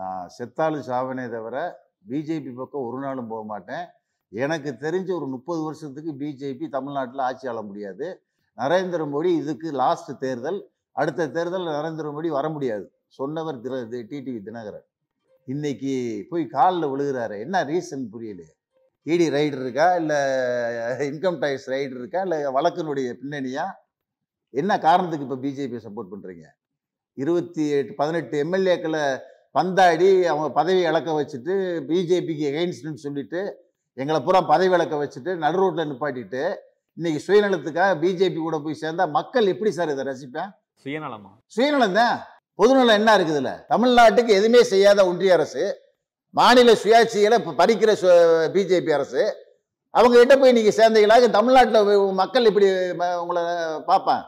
நான் செத்தாலும் சாவனே தவிர பிஜேபி பக்கம் ஒரு நாளும் போக மாட்டேன் எனக்கு தெரிஞ்ச ஒரு முப்பது வருஷத்துக்கு பிஜேபி தமிழ்நாட்டில் ஆட்சி ஆள முடியாது நரேந்திர மோடி இதுக்கு லாஸ்ட் தேர்தல் அடுத்த தேர்தல் நரேந்திர மோடி வர முடியாது சொன்னவர் தின டிடிவி தினகரன் இன்னைக்கு போய் காலில் விழுகிறாரு என்ன ரீசன் புரியல இடி ரைடு இருக்கா இல்லை இன்கம் டேக்ஸ் ரைடு இருக்கா இல்லை வழக்கினுடைய பின்னணியா என்ன காரணத்துக்கு இப்போ பிஜேபியை சப்போர்ட் பண்ணுறீங்க இருபத்தி எட்டு பதினெட்டு எம்எல்ஏக்களை பந்தாடி அவங்க பதவி இழக்க வச்சுட்டு பிஜேபிக்கு எகெயின்ஸ்ட்னு சொல்லிட்டு எங்களை பூரா பதவி இழக்க வச்சுட்டு நடு ரோட்டில் நிப்பாட்டிட்டு இன்னைக்கு சுயநலத்துக்காக பிஜேபி கூட போய் சேர்ந்தா மக்கள் எப்படி சார் இதை ரசிப்பேன் சுயநலமா சுயநலம் தான் பொதுநலம் என்ன இருக்குது இல்லை தமிழ்நாட்டுக்கு எதுவுமே செய்யாத ஒன்றிய அரசு மாநில சுயாட்சிகளை இப்போ பறிக்கிற பிஜேபி அரசு அவங்ககிட்ட போய் இன்னைக்கு சேர்ந்தீங்களா தமிழ்நாட்டில் மக்கள் இப்படி உங்களை பார்ப்பேன்